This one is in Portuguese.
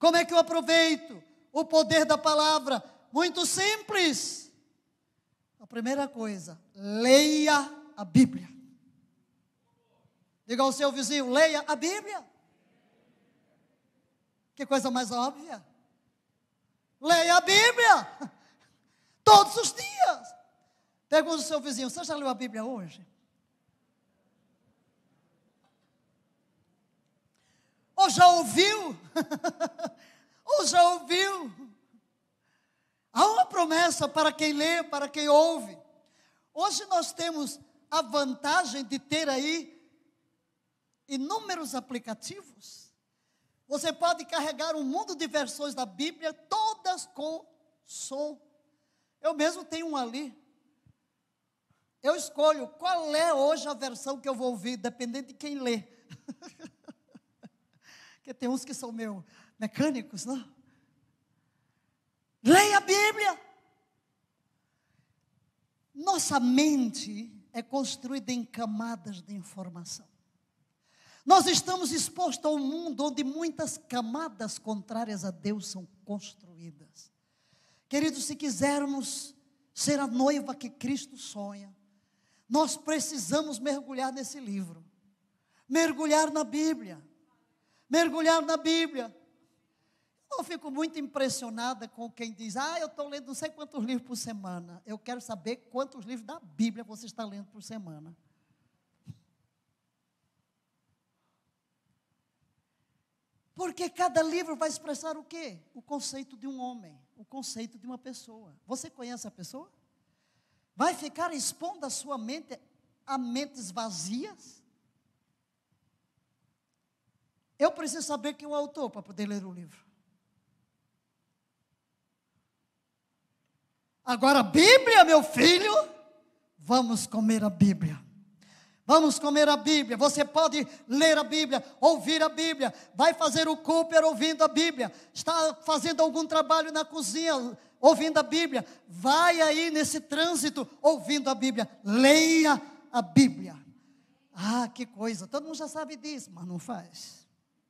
Como é que eu aproveito o poder da palavra? Muito simples. A primeira coisa, leia a Bíblia. Diga ao seu vizinho, leia a Bíblia. Que coisa mais óbvia. Leia a Bíblia. Todos os dias. Pergunta ao seu vizinho, você já leu a Bíblia hoje? Ou já ouviu? Ou já ouviu? Há uma promessa para quem lê, para quem ouve. Hoje nós temos a vantagem de ter aí inúmeros aplicativos. Você pode carregar um mundo de versões da Bíblia, todas com som. Eu mesmo tenho um ali. Eu escolho qual é hoje a versão que eu vou ouvir, dependendo de quem lê. porque tem uns que são meio mecânicos, não? Né? Leia a Bíblia. Nossa mente é construída em camadas de informação. Nós estamos expostos a um mundo onde muitas camadas contrárias a Deus são construídas. Queridos, se quisermos ser a noiva que Cristo sonha, nós precisamos mergulhar nesse livro, mergulhar na Bíblia mergulhar na Bíblia. Eu fico muito impressionada com quem diz: Ah, eu estou lendo não sei quantos livros por semana. Eu quero saber quantos livros da Bíblia você está lendo por semana. Porque cada livro vai expressar o quê? O conceito de um homem, o conceito de uma pessoa. Você conhece a pessoa? Vai ficar expondo a sua mente a mentes vazias? Eu preciso saber quem é o autor para poder ler o livro. Agora, a Bíblia, meu filho, vamos comer a Bíblia. Vamos comer a Bíblia. Você pode ler a Bíblia, ouvir a Bíblia. Vai fazer o Cooper ouvindo a Bíblia. Está fazendo algum trabalho na cozinha, ouvindo a Bíblia. Vai aí nesse trânsito, ouvindo a Bíblia. Leia a Bíblia. Ah, que coisa. Todo mundo já sabe disso, mas não faz.